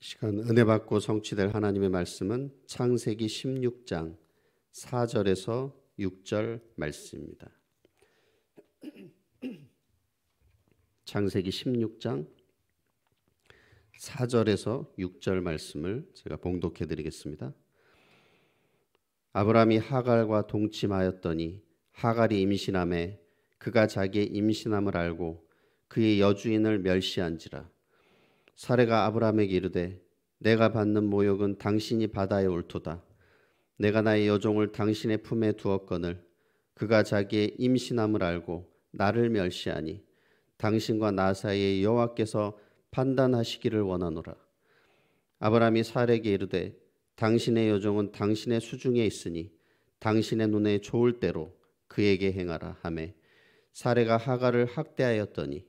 시간 은혜 받고 성취될 하나님의 말씀은 창세기 16장 4절에서 6절 말씀입니다. 창세기 16장 4절에서 6절 말씀을 제가 봉독해 드리겠습니다. 아브라함이 하갈과 동침하였더니 하갈이 임신함에 그가 자기의 임신함을 알고 그의 여주인을 멸시한지라 사례가 아브라함에게 이르되 내가 받는 모욕은 당신이 바다에 옳도다. 내가 나의 여종을 당신의 품에 두었거늘 그가 자기의 임신함을 알고 나를 멸시하니 당신과 나 사이에 여호와께서 판단하시기를 원하노라. 아브라함이 사례에게 이르되 당신의 여종은 당신의 수중에 있으니 당신의 눈에 좋을 대로 그에게 행하라 하매 사례가 하갈을 학대하였더니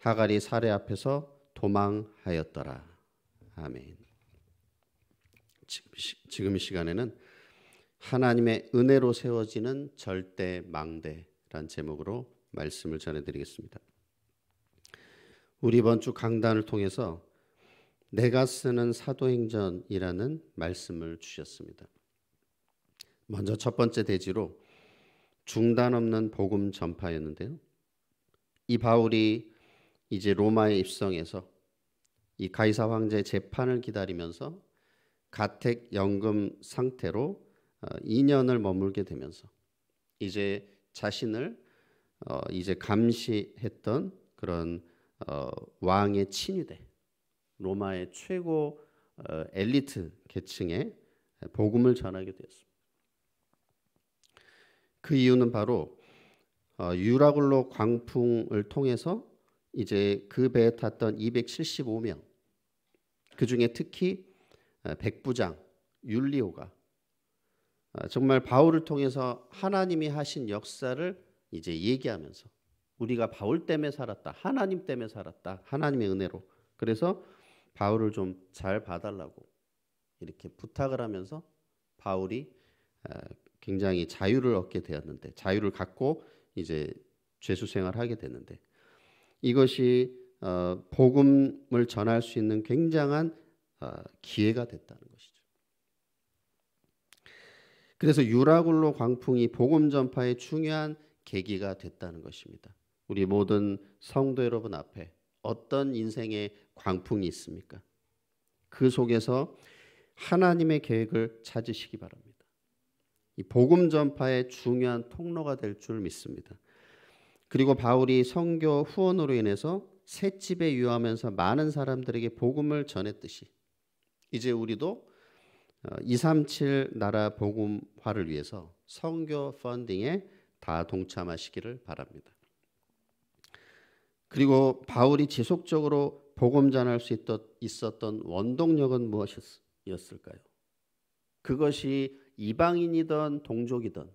하갈이 사례 앞에서 도망하였더라. 아멘. 지금 이 시간에는 하나님의 은혜로 세워지는 절대 망대란 제목으로 말씀을 전해드리겠습니다. 우리 이번 주 강단을 통해서 내가 쓰는 사도행전이라는 말씀을 주셨습니다. 먼저 첫 번째 대지로 중단 없는 복음 전파였는데요. 이 바울이 이제 로마에 입성해서 이 가이사 황제의 재판을 기다리면서 가택 연금 상태로 2년을 어, 머물게 되면서 이제 자신을 어, 이제 감시했던 그런 어, 왕의 친위대 로마의 최고 어, 엘리트 계층에 복음을 전하게 되었습니다. 그 이유는 바로 어, 유라굴로 광풍을 통해서 이제 그 배에 탔던 275명 그 중에 특히 어, 백부장 율리오가 어, 정말 바울을 통해서 하나님이 하신 역사를 이제 얘기하면서 우리가 바울 때문에 살았다. 하나님 때문에 살았다. 하나님의 은혜로. 그래서 바울을 좀 잘 봐달라고 이렇게 부탁을 하면서 바울이 어, 굉장히 자유를 얻게 되었는데 자유를 갖고 이제 죄수 생활을 하게 되는데 이것이 어, 복음을 전할 수 있는 굉장한 어, 기회가 됐다는 것이죠. 그래서 유라굴로 광풍이 복음 전파의 중요한 계기가 됐다는 것입니다. 우리 모든 성도 여러분 앞에 어떤 인생의 광풍이 있습니까? 그 속에서 하나님의 계획을 찾으시기 바랍니다. 이 복음 전파의 중요한 통로가 될 줄 믿습니다. 그리고 바울이 성교 후원으로 인해서 새집에 유하면서 많은 사람들에게 복음을 전했듯이 이제 우리도 237 어, 나라 복음화를 위해서 성교 펀딩에 다 동참하시기를 바랍니다. 그리고 바울이 지속적으로 복음 전할 수 있었던 원동력은 무엇이었을까요? 그것이 이방인이든 동족이든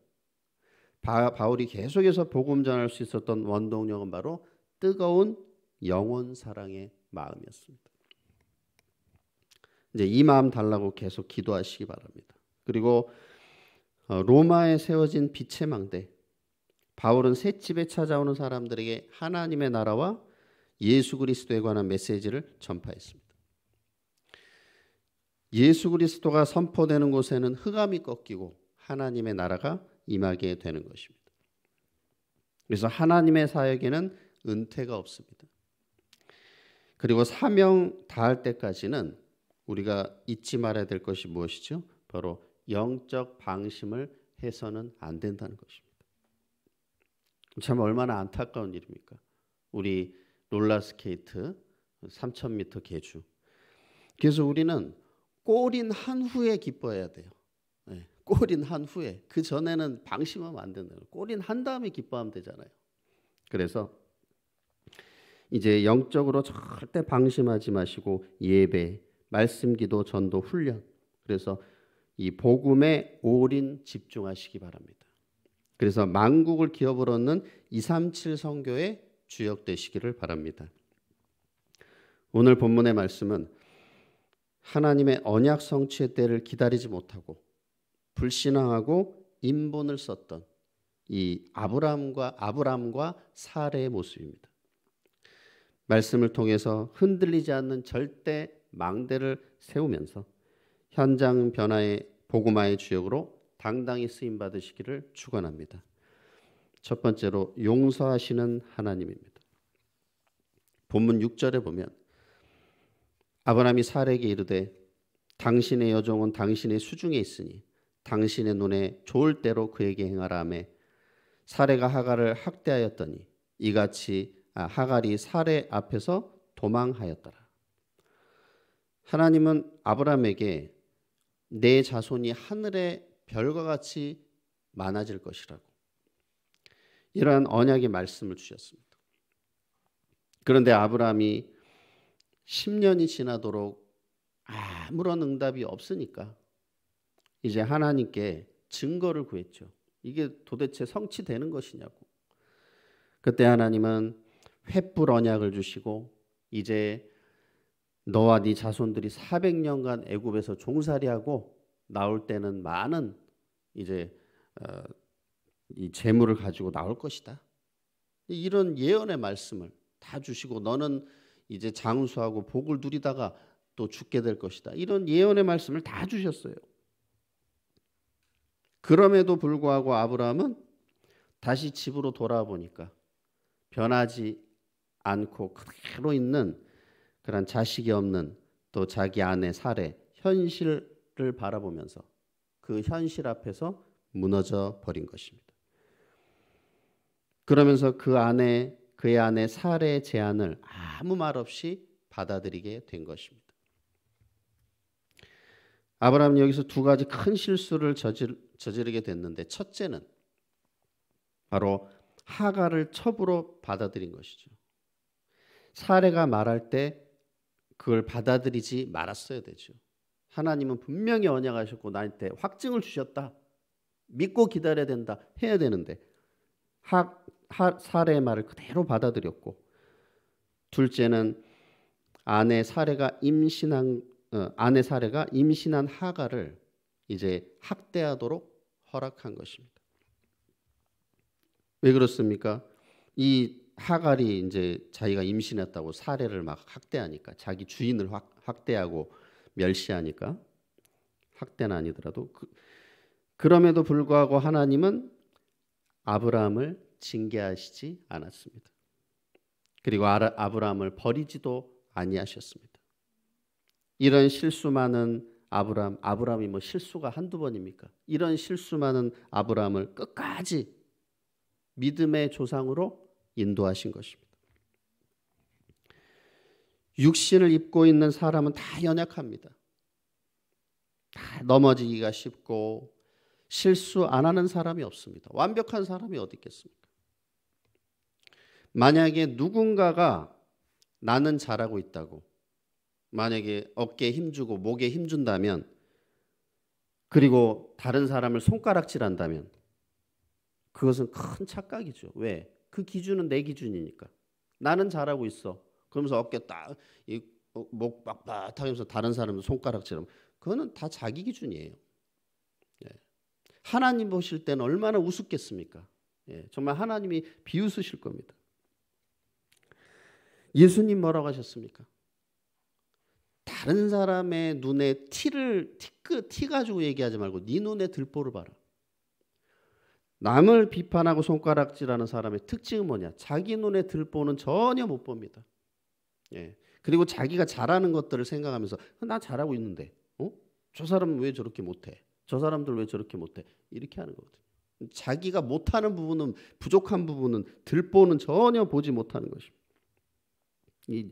바, 울이 계속해서 복음 전할 수 있었던 원동력은 바로 뜨거운 영원 사랑의 마음이었습니다. 이제 이 마음 달라고 계속 기도하시기 바랍니다. 그리고 어, 로마에 세워진 빛의 망대 바울은 새 집에 찾아오는 사람들에게 하나님의 나라와 예수 그리스도에 관한 메시지를 전파했습니다. 예수 그리스도가 선포되는 곳에는 흑암이 꺾이고 하나님의 나라가 임하게 되는 것입니다. 그래서 하나님의 사역에는 은퇴가 없습니다. 그리고 사명 다할 때까지는 우리가 잊지 말아야 될 것이 무엇이죠? 바로 영적 방심을 해서는 안 된다는 것입니다. 참 얼마나 안타까운 일입니까? 우리 롤러스케이트 3000m 계주. 그래서 우리는 골인 한 후에 기뻐해야 돼요. 네, 예, 골인 한 후에. 그 전에는 방심하면 안 된다는 거한 다음에 기뻐하면 되잖아요. 그래서 이제 영적으로 절대 방심하지 마시고 예배, 말씀 기도, 전도, 훈련. 그래서 이 복음에 올인 집중하시기 바랍니다. 그래서 만국을 기업으로 얻는 237 성교의 주역 되시기를 바랍니다. 오늘 본문의 말씀은 하나님의 언약 성취의 때를 기다리지 못하고 불신앙하고 인본을 썼던 이 아브람과 아브람과 사례의 모습입니다. 말씀을 통해서 흔들리지 않는 절대 망대를 세우면서 현장 변화의 복음화의 주역으로 당당히 쓰임 받으시기를 축원합니다. 첫 번째로 용서하시는 하나님입니다. 본문 6절에 보면 아브라함이 사에게 이르되 당신의 여종은 당신의 수중에 있으니 당신의 눈에 좋을 대로 그에게 행하라 하매 사레가 하가를 학대하였더니 이같이 아, 하갈이 사례 앞에서 도망하였더라. 하나님은 아브라함에게내 자손이 하늘의 별과 같이 많아질 것이라고 이러한 언약의 말씀을 주셨습니다. 그런데 아브라함이 10년이 지나도록 아무런 응답이 없으니까 이제 하나님께 증거를 구했죠. 이게 도대체 성취되는 것이냐고. 그때 하나님은 횃불 언약을 주시고 이제 너와 네 자손들이 400년간 애굽에서 종살이하고 나올 때는 많은 이제 어, 이 재물을 가지고 나올 것이다. 이런 예언의 말씀을 다 주시고 너는 이제 장수하고 복을 누리다가 또 죽게 될 것이다. 이런 예언의 말씀을 다 주셨어요. 그럼에도 불구하고 아브라함은 다시 집으로 돌아보니까 변하지 않고 그대로 있는 그런 자식이 없는 또 자기 아내 살해 현실을 바라보면서 그 현실 앞에서 무너져 버린 것입니다. 그러면서 그 아내 그의 아내 살해 제안을 아무 말 없이 받아들이게 된 것입니다. 아브라함은 여기서 두 가지 큰 실수를 저질, 저지르게 됐는데 첫째는 바로 하가를 첩으로 받아들인 것이죠. 사례가 말할 때 그걸 받아들이지 말았어야 되죠. 하나님은 분명히 언약하셨고 나한테 확증을 주셨다. 믿고 기다려야 된다. 해야 되는데 하, 하, 사례의 말을 그대로 받아들였고 둘째는 아내 사례가 임신한 어, 아내 사례가 임신한 하가를 이제 학대하도록 허락한 것입니다. 왜 그렇습니까? 이 하갈이 이제 자기가 임신했다고 사례를 막 학대하니까 자기 주인을 확, 학대하고 멸시하니까 학대는 아니더라도 그, 그럼에도 불구하고 하나님은 아브라함을 징계하시지 않았습니다. 그리고 아브라함을 버리지도 아니하셨습니다. 이런 실수 많은 아브라함, 아브라함이 뭐 실수가 한두 번입니까? 이런 실수 많은 아브라함을 끝까지 믿음의 조상으로 인도하신 것입니다. 육신을 입고 있는 사람은 다 연약합니다. 다 넘어지기가 쉽고 실수 안 하는 사람이 없습니다. 완벽한 사람이 어디 있겠습니까? 만약에 누군가가 나는 잘하고 있다고 만약에 어깨에 힘주고 목에 힘준다면 그리고 다른 사람을 손가락질한다면 그것은 큰 착각이죠. 왜? 그 기준은 내 기준이니까. 나는 잘하고 있어. 그러면서 어깨 딱, 어, 목 빡빡 하면서 다른 사람 손가락처럼. 그거는 다 자기 기준이에요. 예. 하나님 보실 때는 얼마나 우습겠습니까? 예. 정말 하나님이 비웃으실 겁니다. 예수님 뭐라고 하셨습니까? 다른 사람의 눈에 티를 티, 그 티 가지고 얘기하지 말고 네 눈에 들보를 봐라. 남을 비판하고 손가락질하는 사람의 특징은 뭐냐? 자기 눈에 들보는 전혀 못 봅니다. 예. 그리고 자기가 잘하는 것들을 생각하면서 나 잘하고 있는데, 어? 저 사람은 왜 저렇게 못해? 저 사람들 왜 저렇게 못해? 이렇게 하는 거거든요. 자기가 못하는 부분은 부족한 부분은 들보는 전혀 보지 못하는 것입니다. 이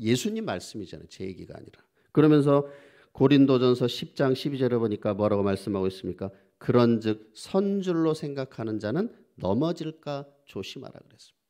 예수님 말씀이잖아요. 제 얘기가 아니라. 그러면서 고린도전서 10장 12절에 보니까 뭐라고 말씀하고 있습니까? 그런즉 선줄로 생각하는 자는 넘어질까 조심하라 그랬습니다.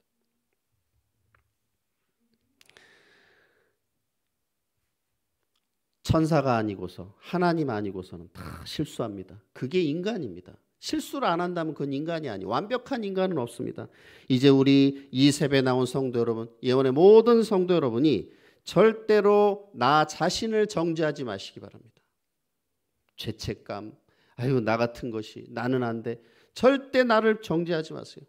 천사가 아니고서 하나님 아니고서는 다 실수합니다. 그게 인간입니다. 실수를 안 한다면 그건 인간이 아니 완벽한 인간은 없습니다. 이제 우리 이 세배 나온 성도 여러분, 예언의 모든 성도 여러분이 절대로 나 자신을 정죄하지 마시기 바랍니다. 죄책감, 아유 나 같은 것이 나는 안 돼. 절대 나를 정죄하지 마세요.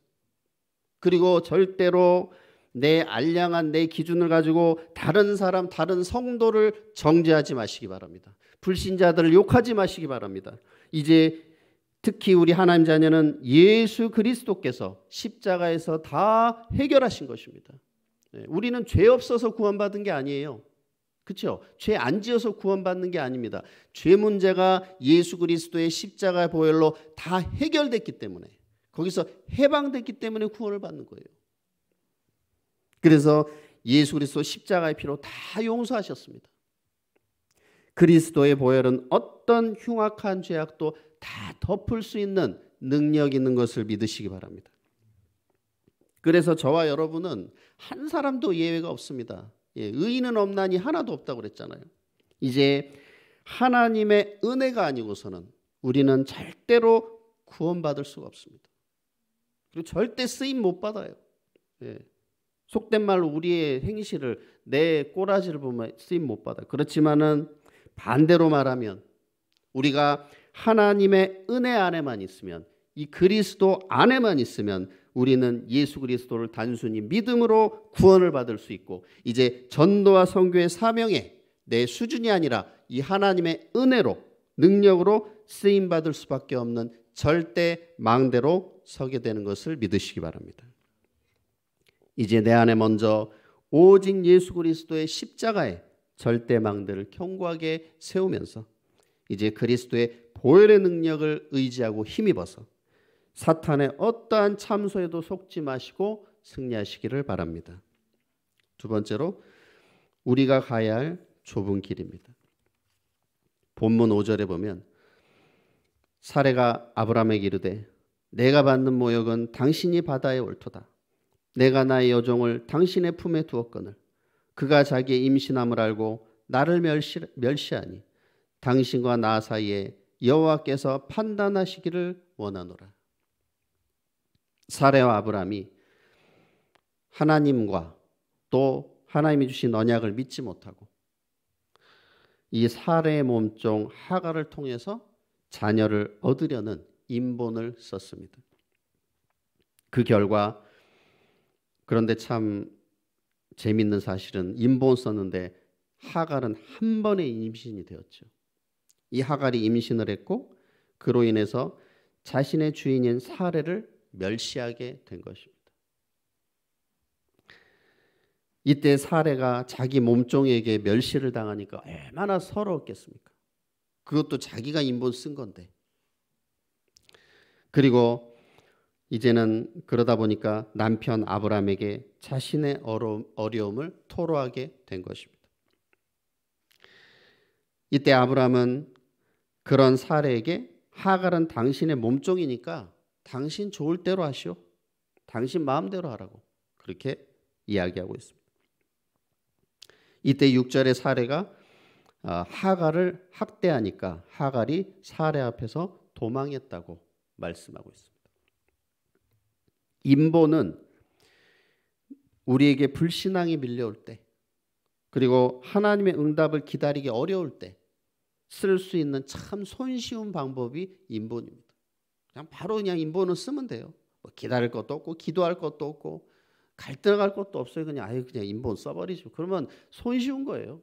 그리고 절대로 내 알량한 내 기준을 가지고 다른 사람 다른 성도를 정죄하지 마시기 바랍니다. 불신자들을 욕하지 마시기 바랍니다. 이제 특히 우리 하나님 자녀는 예수 그리스도께서 십자가에서 다 해결하신 것입니다. 네, 우리는 죄 없어서 구원받은 게 아니에요. 그렇죠? 죄 안 지어서 구원받는 게 아닙니다. 죄 문제가 예수 그리스도의 십자가 보혈로 다 해결됐기 때문에 거기서 해방됐기 때문에 구원을 받는 거예요. 그래서 예수 그리스도 십자가의 피로 다 용서하셨습니다. 그리스도의 보혈은 어떤 흉악한 죄악도 다 덮을 수 있는 능력 있는 것을 믿으시기 바랍니다. 그래서 저와 여러분은 한 사람도 예외가 없습니다. 예, 의인은 없나니 하나도 없다고 그랬잖아요. 이제 하나님의 은혜가 아니고서는 우리는 절대로 구원받을 수가 없습니다. 그리고 절대 쓰임 못 받아요. 예. 속된 말로 우리의 행실을 내 꼬라지를 보면 쓰임 못 받아. 그렇지만은 반대로 말하면 우리가 하나님의 은혜 안에만 있으면 이 그리스도 안에만 있으면 우리는 예수 그리스도를 단순히 믿음으로 구원을 받을 수 있고 이제 전도와 선교의 사명에 내 수준이 아니라 이 하나님의 은혜로 능력으로 쓰임 받을 수밖에 없는 절대 망대로 서게 되는 것을 믿으시기 바랍니다. 이제 내 안에 먼저 오직 예수 그리스도의 십자가에 절대 망대를 견고하게 세우면서 이제 그리스도의 보혈의 능력을 의지하고 힘입어서 사탄의 어떠한 참소에도 속지 마시고 승리하시기를 바랍니다. 두 번째로 우리가 가야 할 좁은 길입니다. 본문 5절에 보면 사례가 아브라함에게 이르되 내가 받는 모욕은 당신이 바다에 옳도다. 내가 나의 여종을 당신의 품에 두었거늘 그가 자기의 임신함을 알고 나를 멸시, 멸시하니 당신과 나 사이에 여호와께서 판단하시기를 원하노라. 사레와 아브라함이 하나님과 또 하나님이 주신 언약을 믿지 못하고 이 사례의 몸종 하가를 통해서 자녀를 얻으려는 인본을 썼습니다. 그 결과 그런데 참 재밌는 사실은 인본 썼는데 하갈은 한 번에 임신이 되었죠. 이 하갈이 임신을 했고 그로 인해서 자신의 주인인 사례를 멸시하게 된 것입니다. 이때 사례가 자기 몸종에게 멸시를 당하니까 얼마나 서러웠겠습니까? 그것도 자기가 인본 쓴 건데. 그리고 이제는 그러다 보니까 남편 아브람에게 자신의 어려움을 토로하게 된 것입니다. 이때 아브람은 그런 사례에게 하갈은 당신의 몸종이니까 당신 좋을 대로 하시오. 당신 마음대로 하라고 그렇게 이야기하고 있습니다. 이때 6절의 사례가 아, 하가를 학대하니까 하갈이 사례 앞에서 도망했다고 말씀하고 있습니다. 인본은 우리에게 불신앙이 밀려올 때 그리고 하나님의 응답을 기다리기 어려울 때 쓸 수 있는 참 손쉬운 방법이 인본입니다. 그냥 바로 그냥 인본은 쓰면 돼요. 뭐 기다릴 것도 없고 기도할 것도 없고 갈등할 것도 없어요. 그냥 아예 그냥 인본 써버리죠. 그러면 손쉬운 거예요.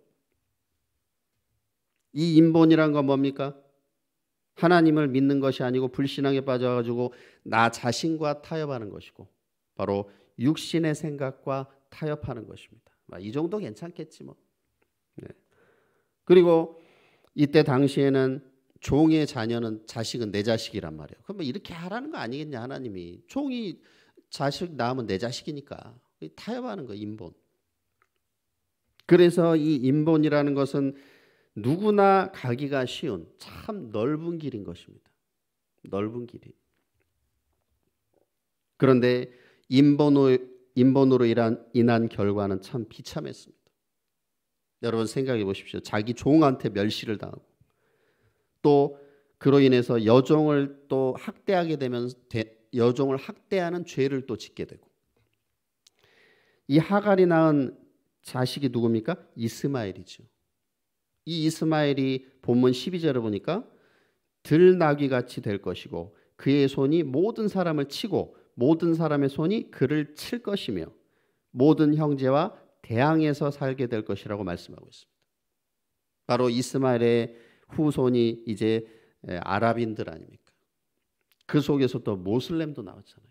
이 인본이란 건 뭡니까? 하나님을 믿는 것이 아니고 불신앙에 빠져가지고 나 자신과 타협하는 것이고 바로 육신의 생각과 타협하는 것입니다. 아, 이 정도 괜찮겠지 뭐. 네. 그리고 이때 당시에는 종의 자녀는 자식은 내 자식이란 말이에요. 그럼 뭐 이렇게 하라는 거 아니겠냐 하나님이 종이 자식 낳으면 내 자식이니까 타협하는 거 인본. 그래서 이 인본이라는 것은 누구나 가기가 쉬운 참 넓은 길인 것입니다. 넓은 길이. 그런데 인본으로, 인본으로 인한, 인한 결과는 참 비참했습니다. 여러분 생각해 보십시오. 자기 종한테 멸시를 당하고 또 그로 인해서 여종을 또 학대하게 되면 여종을 학대하는 죄를 또 짓게 되고 이 하갈이 낳은 자식이 누굽니까? 이스마엘이죠. 이 이스마엘이 본문 12절을 보니까 들나귀 같이 될 것이고 그의 손이 모든 사람을 치고 모든 사람의 손이 그를 칠 것이며 모든 형제와 대항해서 살게 될 것이라고 말씀하고 있습니다. 바로 이스마엘의 후손이 이제 아랍인들 아닙니까? 그 속에서 또 모슬렘도 나왔잖아요.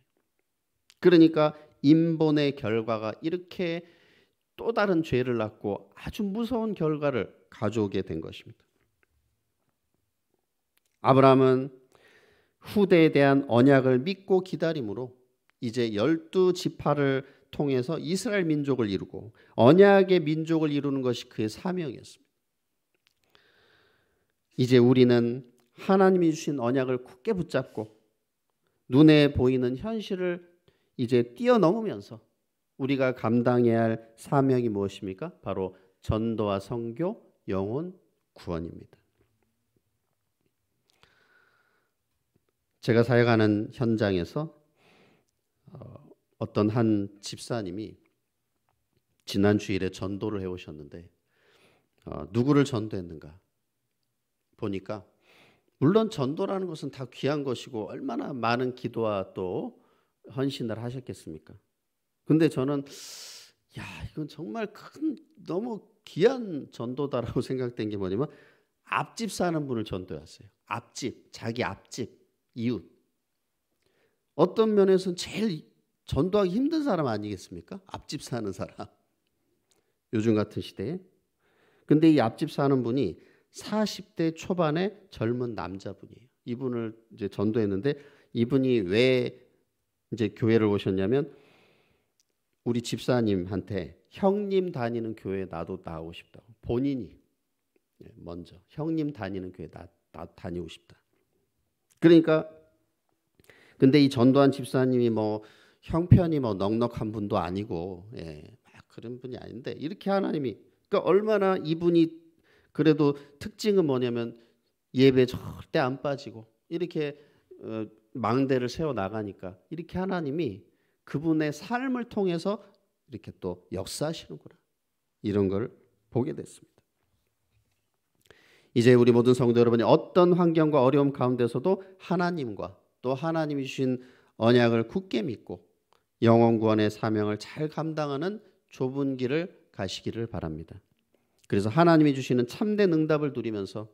그러니까 인본의 결과가 이렇게 또 다른 죄를 낳고 아주 무서운 결과를 가져오게 된 것입니다. 아브라함은 후대에 대한 언약을 믿고 기다림으로 이제 열두 지파를 통해서 이스라엘 민족을 이루고 언약의 민족을 이루는 것이 그의 사명이었습니다. 이제 우리는 하나님이 주신 언약을 굳게 붙잡고 눈에 보이는 현실을 이제 뛰어넘으면서 우리가 감당해야 할 사명이 무엇입니까? 바로 전도와 선교, 영혼 구원입니다. 제가 사역하는 현장에서 어, 어떤 한 집사님이 지난 주일에 전도를 해오셨는데 어, 누구를 전도했는가 보니까 물론 전도라는 것은 다 귀한 것이고 얼마나 많은 기도와 또 헌신을 하셨겠습니까? 근데 저는 야 이건 정말 큰 너무 귀한 전도다라고 생각된 게 뭐냐면 앞집 사는 분을 전도했어요. 앞집 자기 앞집 이웃 어떤 면에서는 제일 전도하기 힘든 사람 아니겠습니까? 앞집 사는 사람 요즘 같은 시대에 근데 이 앞집 사는 분이 40대 초반의 젊은 남자분이에요. 이분을 이제 전도했는데 이분이 왜 이제 교회를 오셨냐면 우리 집사님한테 형님 다니는 교회 나도 나오고 싶다고 본인이 예, 먼저 형님 다니는 교회 나, 나 다니고 싶다. 그러니까 근데 이 전도한 집사님이 뭐 형편이 뭐 넉넉한 분도 아니고 예, 막 그런 분이 아닌데 이렇게 하나님이 그러니까 얼마나 이분이 그래도 특징은 뭐냐면 예배 절대 안 빠지고 이렇게 어, 망대를 세워 나가니까 이렇게 하나님이 그분의 삶을 통해서 이렇게 또 역사하시는구나 이런 걸 보게 됐습니다. 이제 우리 모든 성도 여러분이 어떤 환경과 어려움 가운데서도 하나님과 또 하나님이 주신 언약을 굳게 믿고 영원 구원의 사명을 잘 감당하는 좁은 길을 가시기를 바랍니다. 그래서 하나님이 주시는 참된 응답을 누리면서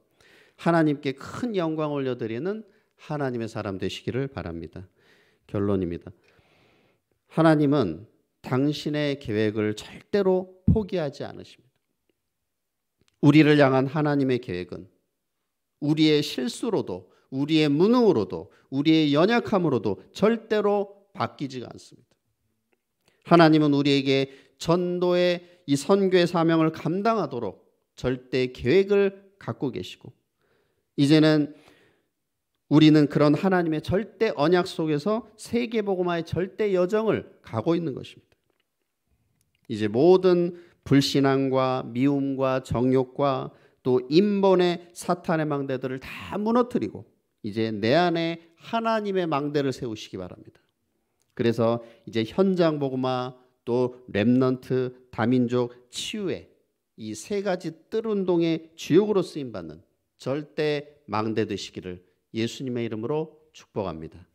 하나님께 큰 영광 올려드리는 하나님의 사람 되시기를 바랍니다. 결론입니다. 하나님은 당신의 계획을 절대로 포기하지 않으십니다. 우리를 향한 하나님의 계획은 우리의 실수로도 우리의 무능으로도 우리의 연약함으로도 절대로 바뀌지가 않습니다. 하나님은 우리에게 전도의 이 선교의 사명을 감당하도록 절대 계획을 갖고 계시고 이제는 우리는 그런 하나님의 절대 언약 속에서 세계 복음화의 절대 여정을 가고 있는 것입니다. 이제 모든 불신앙과 미움과 정욕과 또 인본의 사탄의 망대들을 다 무너뜨리고 이제 내 안에 하나님의 망대를 세우시기 바랍니다. 그래서 이제 현장 복음화 또렘넌트 다민족, 치유의이 세 가지 뜰 운동의 주역으로 쓰임 받는 절대 망대 되시기를 예수님의 이름으로 축복합니다.